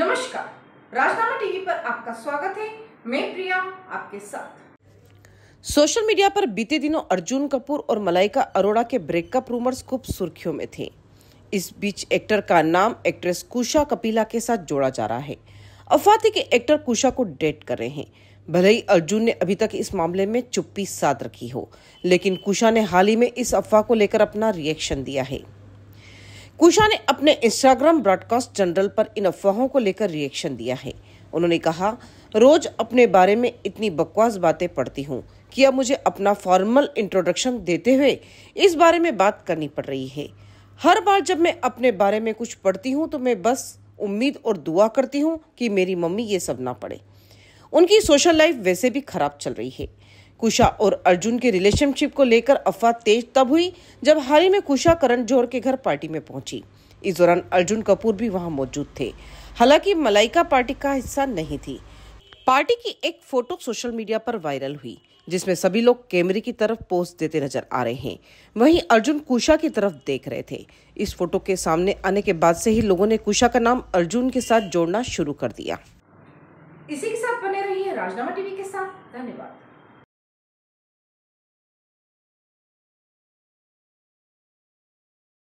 नमस्कार राजनामा टीवी पर आपका स्वागत है मैं प्रिया आपके साथ सोशल मीडिया पर बीते दिनों अर्जुन कपूर और मलाइका अरोड़ा के ब्रेकअप रूमर्स खूब सुर्खियों में थे इस बीच एक्टर का नाम एक्ट्रेस कुशा कपिला के साथ जोड़ा जा रहा है अफवाह थी कि एक्टर कुशा को डेट कर रहे हैं भले ही अर्जुन ने अभी तक इस मामले में चुप्पी साध रखी हो लेकिन कुशा ने हाल ही में इस अफवाह को लेकर अपना रिएक्शन दिया है कुशा ने अपने इंस्टाग्राम ब्रॉडकास्ट जनरल पर इन अफवाहों को लेकर रिएक्शन दिया है उन्होंने कहा रोज अपने बारे में इतनी बकवास बातें पढ़ती हूँ कि अब मुझे अपना फॉर्मल इंट्रोडक्शन देते हुए इस बारे में बात करनी पड़ रही है हर बार जब मैं अपने बारे में कुछ पढ़ती हूँ तो मैं बस उम्मीद और दुआ करती हूँ कि मेरी मम्मी ये सब ना पढ़े उनकी सोशल लाइफ वैसे भी खराब चल रही है कुशा और अर्जुन के रिलेशनशिप को लेकर अफवाह तेज तब हुई जब हाल ही में कुशा करण जोहर के घर पार्टी में पहुंची इस दौरान अर्जुन कपूर भी वहां मौजूद थे हालांकि मलाइका पार्टी का हिस्सा नहीं थी पार्टी की एक फोटो सोशल मीडिया पर वायरल हुई जिसमें सभी लोग कैमरे की तरफ पोस्ट देते नजर आ रहे हैं वहीं अर्जुन कुशा की तरफ देख रहे थे इस फोटो के सामने आने के बाद से ही लोगों ने कुशा का नाम अर्जुन के साथ जोड़ना शुरू कर दिया इसी के साथ बने रहिए राजनामा टीवी के साथ धन्यवाद